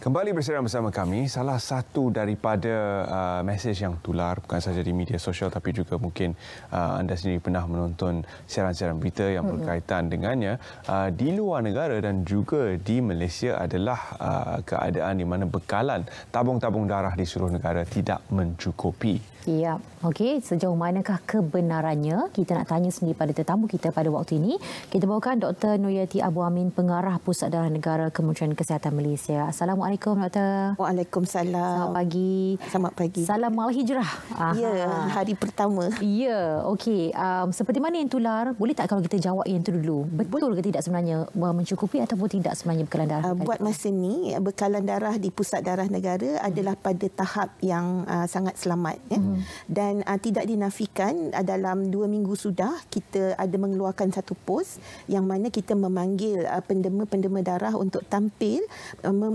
Kembali bersama bersama kami, salah satu daripada uh, mesej yang tular bukan sahaja di media sosial tapi juga mungkin uh, anda sendiri pernah menonton siaran-siaran berita yang berkaitan dengannya uh, di luar negara dan juga di Malaysia adalah uh, keadaan di mana bekalan tabung-tabung darah di seluruh negara tidak mencukupi. Ya, okey. Sejauh manakah kebenarannya? Kita nak tanya sendiri pada tetamu kita pada waktu ini. Kita bawakan Dr. Noyati Abu Amin, Pengarah Pusat Darah Negara Kementerian Kesihatan Malaysia. Assalamualaikum. Assalamualaikum Doktor. Waalaikumsalam. Selamat pagi. Selamat pagi. Salam al hijrah. Ya, hari pertama. Ya, okey. Um, seperti mana yang tular, boleh tak kalau kita jawab yang itu dulu? Betul, Betul ke tidak sebenarnya mencukupi ataupun tidak sebenarnya bekalan darah? Uh, buat masa ini, bekalan darah di pusat darah negara hmm. adalah pada tahap yang uh, sangat selamat. Ya? Hmm. Dan uh, tidak dinafikan uh, dalam dua minggu sudah kita ada mengeluarkan satu post yang mana kita memanggil uh, pendema-pendema darah untuk tampil uh,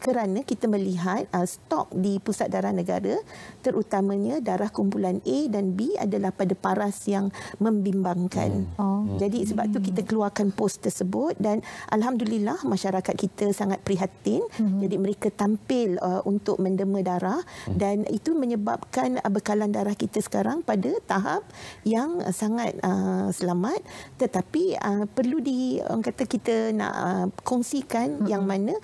kerana kita melihat uh, stok di pusat darah negara terutamanya darah kumpulan A dan B adalah pada paras yang membimbangkan. Hmm. Oh. Hmm. Jadi sebab hmm. tu kita keluarkan pos tersebut dan alhamdulillah masyarakat kita sangat prihatin. Hmm. Jadi mereka tampil uh, untuk mendema darah hmm. dan itu menyebabkan uh, bekalan darah kita sekarang pada tahap yang uh, sangat uh, selamat tetapi uh, perlu di orang kata kita nak uh, kongsikan hmm. yang mana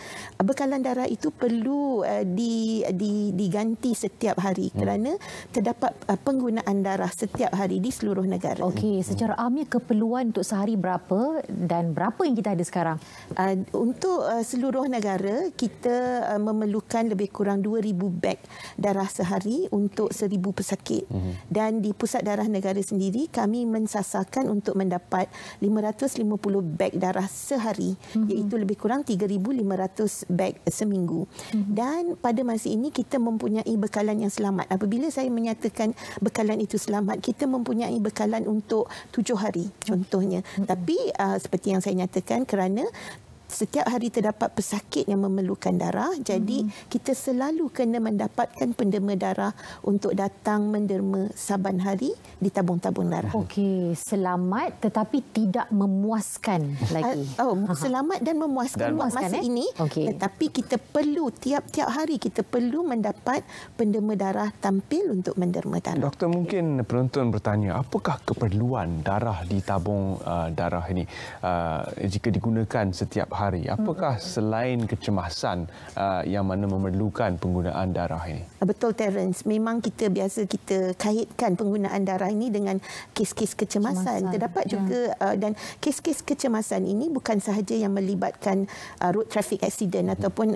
uh, bekalan darah Sejarah itu perlu uh, di, di, diganti setiap hari hmm. kerana terdapat uh, penggunaan darah setiap hari di seluruh negara. Okey, hmm. secara amnya keperluan untuk sehari berapa dan berapa yang kita ada sekarang? Uh, untuk uh, seluruh negara, kita uh, memerlukan lebih kurang 2,000 beg darah sehari untuk 1,000 pesakit. Hmm. Dan di pusat darah negara sendiri, kami mensasarkan untuk mendapat 550 beg darah sehari, hmm. iaitu lebih kurang 3,500 beg seminggu minggu. Mm-hmm. Dan pada masa ini kita mempunyai bekalan yang selamat. Apabila saya menyatakan bekalan itu selamat, kita mempunyai bekalan untuk tujuh hari ya. contohnya. Mm-hmm. Tapi uh, seperti yang saya nyatakan kerana setiap hari terdapat pesakit yang memerlukan darah. Jadi hmm. kita selalu kena mendapatkan penderma darah untuk datang menderma saban hari di tabung-tabung darah. Okey, selamat tetapi tidak memuaskan lagi. Uh, oh, selamat dan memuaskan, dan memuaskan masa eh? ini. Okay. Tetapi eh, kita perlu tiap-tiap hari kita perlu mendapat penderma darah tampil untuk menderma darah. Doktor okay. mungkin penonton bertanya, apakah keperluan darah di tabung uh, darah ini uh, jika digunakan setiap hari? hari. Apakah hmm. selain kecemasan uh, yang mana memerlukan penggunaan darah ini? Ah, betul, Terence. Memang kita biasa kita kaitkan penggunaan darah ini dengan kes-kes kecemasan. Cemasan. Terdapat ya. juga ya. dan kes-kes kecemasan ini bukan sahaja yang melibatkan uh, road traffic accident hmm. ataupun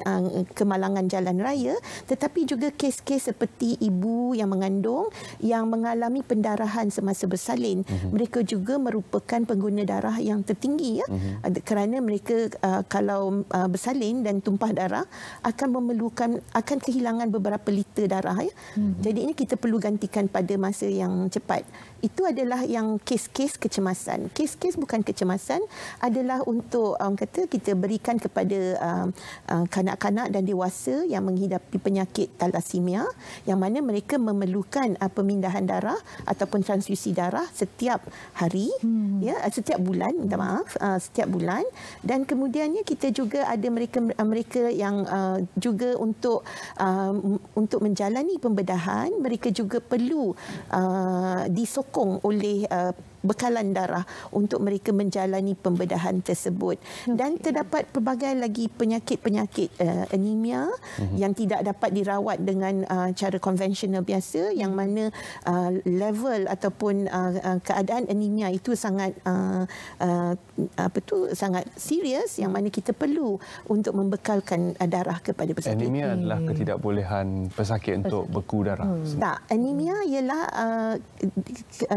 kemalangan jalan raya, tetapi juga kes-kes seperti ibu yang mengandung yang mengalami pendarahan semasa bersalin. Hmm. Mereka juga merupakan pengguna darah yang tertinggi ya, hmm. kerana mereka uh, Uh, kalau uh, bersalin dan tumpah darah akan memerlukan akan kehilangan beberapa liter darah ya. Hmm. Jadi ini kita perlu gantikan pada masa yang cepat itu adalah yang kes-kes kecemasan. Kes-kes bukan kecemasan adalah untuk orang kata kita berikan kepada um, uh, kanak-kanak dan dewasa yang menghidapi penyakit thalassemia yang mana mereka memerlukan uh, pemindahan darah ataupun transfusi darah setiap hari hmm. ya uh, setiap bulan minta maaf uh, setiap bulan dan kemudiannya kita juga ada mereka uh, mereka yang uh, juga untuk uh, untuk menjalani pembedahan mereka juga perlu uh, disokong disokong oleh uh, bekalan darah untuk mereka menjalani pembedahan tersebut. Dan terdapat pelbagai lagi penyakit-penyakit uh, anemia uh mhm. -huh. yang tidak dapat dirawat dengan uh, cara konvensional biasa yang mhm. mana uh, level ataupun uh, uh, keadaan anemia itu sangat uh, uh, apa tu sangat serius yang mana kita perlu untuk membekalkan uh, darah kepada pesakit. Anemia adalah ketidakbolehan pesakit untuk beku darah. Hmm. Tak, anemia ialah uh,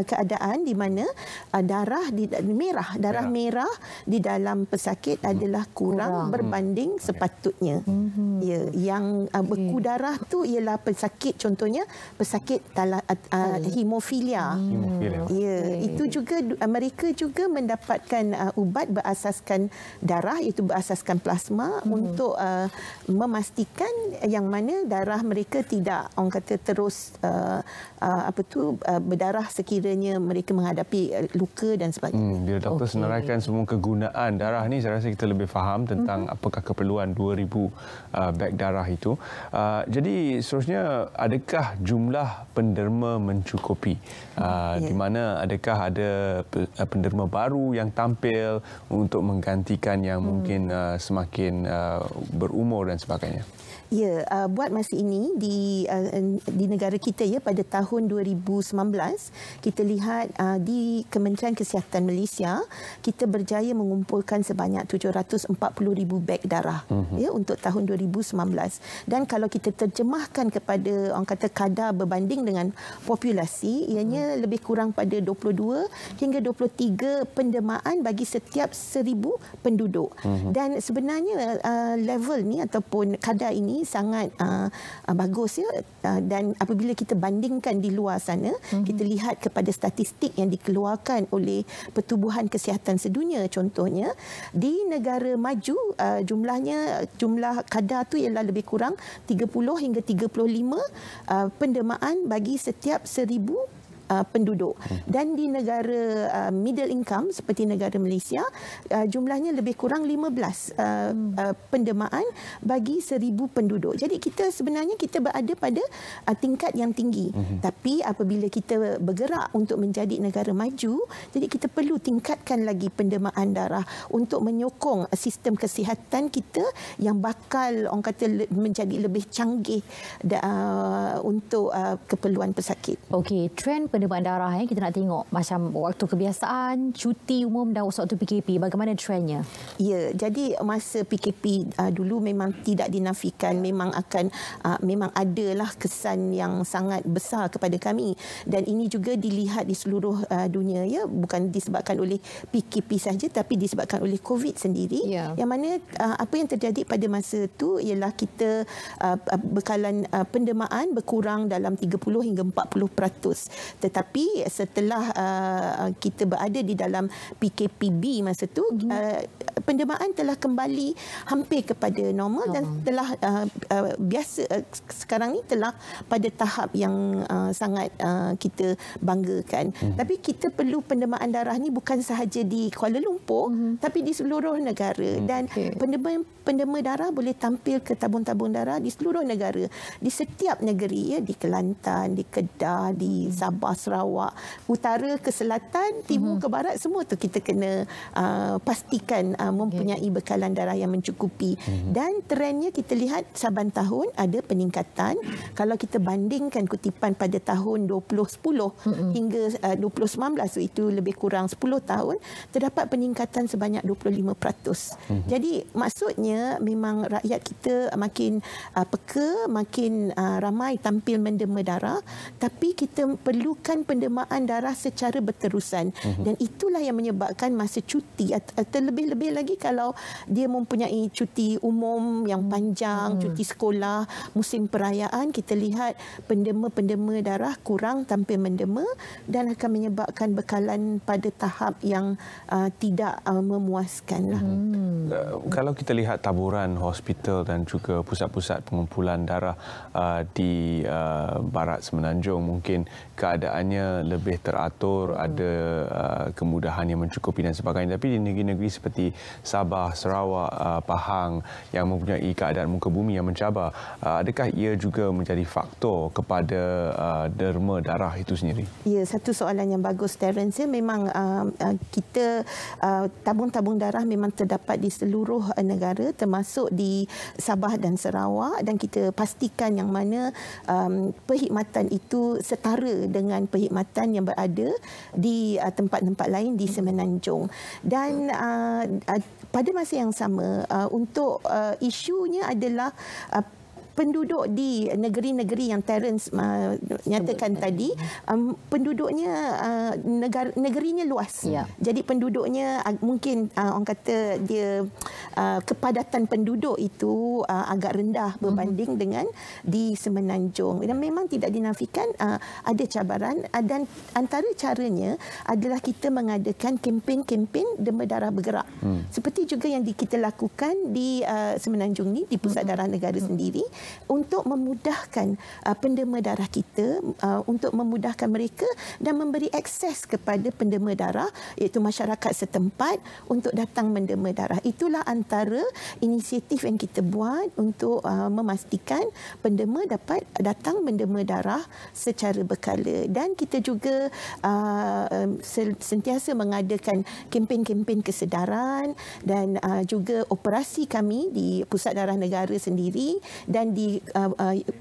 keadaan di mana uh, uh, darah di merah darah ya. merah di dalam pesakit hmm. adalah kurang, kurang berbanding hmm. sepatutnya hmm. ya yang uh, ah, beku hmm. darah tu ialah pesakit contohnya pesakit tala, uh, hemofilia hmm. ya okay. itu juga uh, mereka juga mendapatkan uh, ubat berasaskan darah iaitu berasaskan plasma hmm. untuk uh, memastikan yang mana darah mereka tidak orang kata terus uh, uh, apa tu uh, berdarah sekiranya mereka menghadapi seperti eh, luka dan sebagainya. Hmm, bila doktor okay. senaraikan semua kegunaan darah ni saya rasa kita lebih faham tentang mm-hmm. apakah keperluan 2000 uh, beg darah itu. Uh, jadi seterusnya adakah jumlah penderma mencukupi? Uh, yeah. Di mana adakah ada uh, penderma baru yang tampil untuk menggantikan yang mm. mungkin uh, semakin uh, berumur dan sebagainya? Ya, uh, buat masa ini di uh, di negara kita ya pada tahun 2019 kita lihat uh, di Kementerian Kesihatan Malaysia kita berjaya mengumpulkan sebanyak 740,000 beg darah uh-huh. ya untuk tahun 2019 dan kalau kita terjemahkan kepada orang kata kadar berbanding dengan populasi ianya uh-huh. lebih kurang pada 22 hingga 23 pendemaan bagi setiap 1000 penduduk uh-huh. dan sebenarnya uh, level ni ataupun kadar ini sangat uh, uh, bagus ya uh, dan apabila kita bandingkan di luar sana mm-hmm. kita lihat kepada statistik yang dikeluarkan oleh pertubuhan kesihatan sedunia contohnya di negara maju uh, jumlahnya jumlah kadar tu ialah lebih kurang 30 hingga 35 uh, pendemaan bagi setiap seribu uh, penduduk dan di negara uh, middle income seperti negara Malaysia uh, jumlahnya lebih kurang 15 uh, uh, pendemaan bagi seribu penduduk. Jadi kita sebenarnya kita berada pada uh, tingkat yang tinggi. uh Tapi apabila kita bergerak untuk menjadi negara maju, jadi kita perlu tingkatkan lagi pendemaan darah untuk menyokong sistem kesihatan kita yang bakal orang kata le- menjadi lebih canggih uh, untuk uh, keperluan pesakit. Okey, trend penerimaan darah eh kita nak tengok macam waktu kebiasaan cuti umum dan waktu PKP bagaimana trennya? ya jadi masa PKP uh, ah, dulu memang tidak dinafikan memang akan uh, memang adalah kesan yang sangat besar kepada kami dan ini juga dilihat di seluruh uh, dunia ya bukan disebabkan oleh PKP saja tapi disebabkan oleh COVID sendiri ya. yang mana uh, apa yang terjadi pada masa itu ialah kita uh, bekalan uh, pendemaan berkurang dalam 30 hingga 40% peratus tetapi setelah uh, kita berada di dalam PKPB masa tu hmm. uh, penderbaan telah kembali hampir kepada normal hmm. dan mhm. telah uh, uh, biasa uh, sekarang ni telah pada tahap yang uh, sangat uh, kita banggakan hmm. tapi kita perlu pendemaan darah ni bukan sahaja di Kuala Lumpur hmm. tapi di seluruh negara hmm. dan okay. penderma penderma darah boleh tampil ke tabung-tabung darah di seluruh negara di setiap negeri ya di Kelantan di Kedah di mhm. Sabah Sarawak. Utara ke selatan, timur mhm. ke barat, semua tu kita kena uh, pastikan uh, mempunyai bekalan darah yang mencukupi. Mhm. Dan trennya kita lihat saban tahun ada peningkatan. Kalau kita bandingkan kutipan pada tahun 2010 mhm. hingga uh, 2019, so itu lebih kurang 10 tahun, terdapat peningkatan sebanyak 25%. Jadi maksudnya memang rakyat kita makin uh, peka, makin uh, ramai tampil mendema darah, tapi kita perlu melakukan pendemaan darah secara berterusan mm -hmm. dan itulah yang menyebabkan masa cuti terlebih-lebih lagi kalau dia mempunyai cuti umum yang hmm. panjang, mm. cuti sekolah, musim perayaan kita lihat pendema-pendema darah kurang tanpa mendema dan akan menyebabkan bekalan pada tahap yang uh, tidak uh, memuaskan. Mm. Uh, kalau kita lihat taburan hospital dan juga pusat-pusat pengumpulan darah uh, di uh, Barat Semenanjung mungkin keadaan keadaannya lebih teratur, hmm. ada uh, kemudahan yang mencukupi dan sebagainya. Tapi di negeri-negeri seperti Sabah, Sarawak, uh, Pahang yang mempunyai keadaan muka bumi yang mencabar, uh, adakah ia juga menjadi faktor kepada uh, derma darah itu sendiri? Ya, satu soalan yang bagus Terence. Ya, memang uh, uh kita uh, tabung-tabung uh, darah memang terdapat di seluruh uh, negara termasuk di Sabah dan Sarawak dan kita pastikan yang mana um, perkhidmatan itu setara dengan dengan perkhidmatan yang berada di uh, tempat-tempat uh, lain di Semenanjung. Dan uh, uh, pada masa yang sama, uh, untuk uh, isunya adalah uh, penduduk di negeri-negeri yang Terence uh, nyatakan Sebut. tadi um, penduduknya uh, negara negerinya luas ya. jadi penduduknya uh, mungkin uh, orang kata dia uh, kepadatan penduduk itu uh, agak rendah mhm. berbanding mm-hmm. dengan di semenanjung dan memang tidak dinafikan uh, ada cabaran uh, dan antara caranya adalah kita mengadakan kempen-kempen demi darah bergerak mm. seperti juga yang di, kita lakukan di uh, semenanjung ni di pusat hmm darah negara hmm sendiri untuk memudahkan uh, penderma darah kita uh, untuk memudahkan mereka dan memberi akses kepada penderma darah iaitu masyarakat setempat untuk datang menderma darah itulah antara inisiatif yang kita buat untuk uh, memastikan penderma dapat datang menderma darah secara berkala dan kita juga uh, um, sentiasa mengadakan kempen-kempen kesedaran dan uh, juga operasi kami di Pusat Darah Negara sendiri dan di di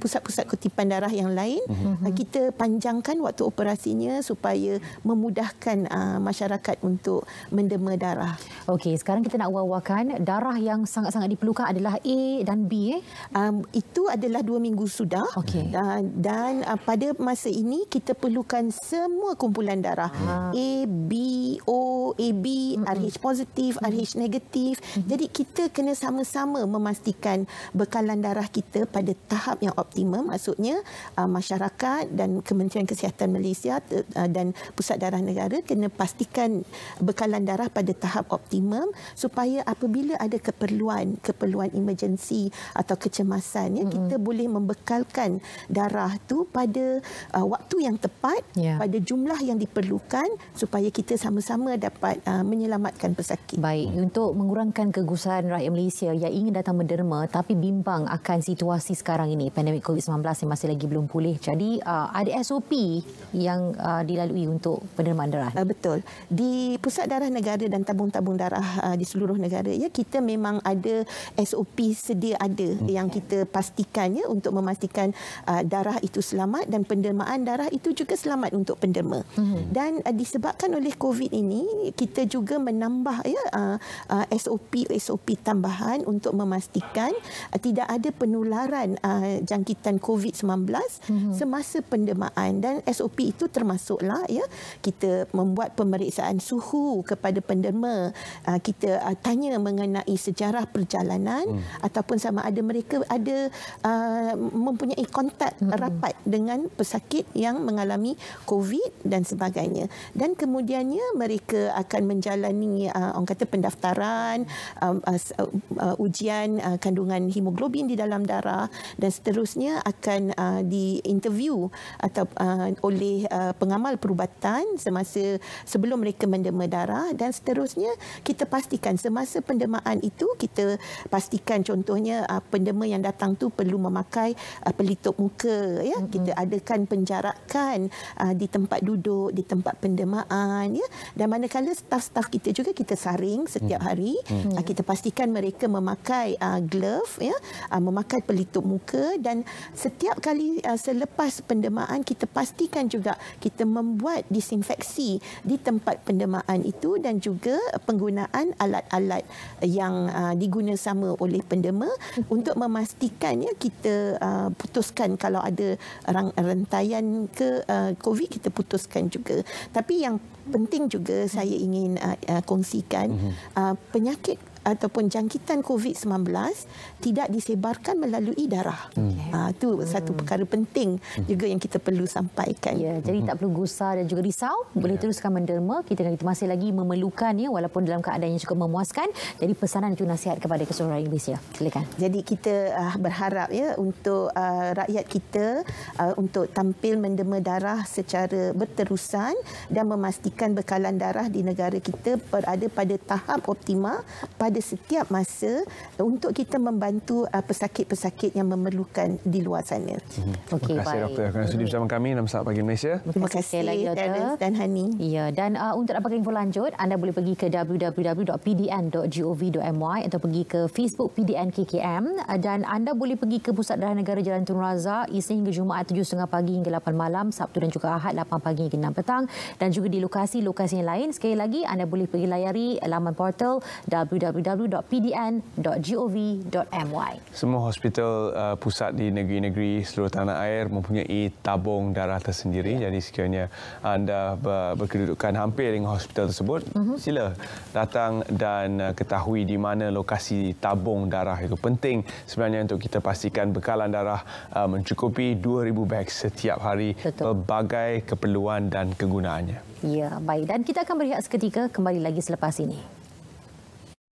pusat-pusat uh, uh, kutipan darah yang lain mm-hmm. kita panjangkan waktu operasinya supaya memudahkan uh, masyarakat untuk mendema darah. Okey, sekarang kita nak wawakan darah yang sangat-sangat diperlukan adalah A dan B. Eh? Um, itu adalah dua minggu sudah okay. uh, dan uh, pada masa ini kita perlukan semua kumpulan darah ha. A, B, O, AB, mm-hmm. RH positif, mm-hmm. RH negatif. Mm-hmm. Jadi kita kena sama-sama memastikan bekalan darah kita kepada tahap yang optimum maksudnya uh, masyarakat dan Kementerian Kesihatan Malaysia uh, dan Pusat Darah Negara kena pastikan bekalan darah pada tahap optimum supaya apabila ada keperluan keperluan emergency atau kecemasan ya, kita mm-hmm. boleh membekalkan darah tu pada uh, waktu yang tepat yeah. pada jumlah yang diperlukan supaya kita sama-sama dapat uh, menyelamatkan pesakit. Baik, untuk mengurangkan kegusaran rakyat Malaysia yang ingin datang menderma tapi bimbang akan situasi situasi sekarang ini pandemik COVID-19 yang masih lagi belum pulih. Jadi uh, ada SOP yang uh, dilalui untuk penerimaan darah. Uh, betul. Di pusat darah negara dan tabung-tabung darah uh, di seluruh negara, ya kita memang ada SOP sedia ada hmm. yang kita pastikan ya untuk memastikan uh, darah itu selamat dan penerimaan darah itu juga selamat untuk penderma. Hmm. Dan uh, disebabkan oleh COVID ini, kita juga menambah ya uh, uh, SOP SOP tambahan untuk memastikan uh, tidak ada penularan kesedaran uh, jangkitan COVID-19 mm-hmm. semasa pendemaan dan SOP itu termasuklah ya kita membuat pemeriksaan suhu kepada pendema, uh, kita uh, tanya mengenai sejarah perjalanan mm. ataupun sama ada mereka ada uh, mempunyai kontak mm-hmm. rapat dengan pesakit yang mengalami COVID dan sebagainya dan kemudiannya mereka akan menjalani uh, orang kata pendaftaran um, uh, uh, uh, ujian uh, kandungan hemoglobin di dalam darah Sumatera dan seterusnya akan uh, diinterview atau uh, oleh uh, pengamal perubatan semasa sebelum mereka mendema darah dan seterusnya kita pastikan semasa pendemaan itu kita pastikan contohnya uh, pendema yang datang tu perlu memakai uh, pelitup muka ya mm-hmm. kita adakan penjarakan uh, di tempat duduk di tempat pendemaan ya dan manakala staf-staf kita juga kita saring setiap mm. hari mm-hmm. uh, kita pastikan mereka memakai uh, glove ya uh, memakai pelitup pelitup muka dan setiap kali uh, selepas pendemaan kita pastikan juga kita membuat disinfeksi di tempat pendemaan itu dan juga penggunaan alat-alat yang uh, diguna sama oleh pendema mhm. untuk memastikan ya, kita uh, putuskan kalau ada rang rentaian ke uh, COVID kita putuskan juga. Tapi yang penting juga saya ingin uh, uh, kongsikan mhm. uh, penyakit ataupun jangkitan COVID-19 tidak disebarkan melalui darah. Okay. Hmm. Ah, ha, itu satu hmm. perkara penting juga yang kita perlu sampaikan. Ya, jadi hmm. tak perlu gusar dan juga risau. Boleh ya. teruskan menderma. Kita masih lagi memerlukan ya, walaupun dalam keadaan yang cukup memuaskan. Jadi pesanan itu nasihat kepada keseluruhan Indonesia. Silakan. Jadi kita uh, berharap ya untuk uh, rakyat kita uh, untuk tampil menderma darah secara berterusan dan memastikan bekalan darah di negara kita berada pada tahap optimal pada pada setiap masa untuk kita membantu uh, pesakit-pesakit yang memerlukan di luar sana. Mhm. Okay, terima kasih, Doktor. Kerana sudah bersama kami dalam Selamat Pagi Malaysia. Terima kasih, terima kasih lagi, Dennis dan Hani. Ya, dan uh, untuk apa info lanjut, anda boleh pergi ke www.pdn.gov.my atau pergi ke Facebook PDN KKM uh, dan anda boleh pergi ke Pusat Darah Negara Jalan Tun Razak Isnin hingga Jumaat 7.30 pagi hingga 8 malam, Sabtu dan juga Ahad 8 pagi hingga 6 petang dan juga di lokasi-lokasi yang lain. Sekali lagi, anda boleh pergi layari laman portal www www.pdn.gov.my. Semua hospital uh, pusat di negeri-negeri seluruh tanah air mempunyai tabung darah tersendiri. Ya. Jadi sekiranya anda berkedudukan hampir dengan hospital tersebut, uh mhm. -huh. sila datang dan uh, ketahui di mana lokasi tabung darah itu penting sebenarnya untuk kita pastikan bekalan darah uh, mencukupi 2,000 bag setiap hari Betul. pelbagai keperluan dan kegunaannya. Ya, baik. Dan kita akan berehat seketika kembali lagi selepas ini.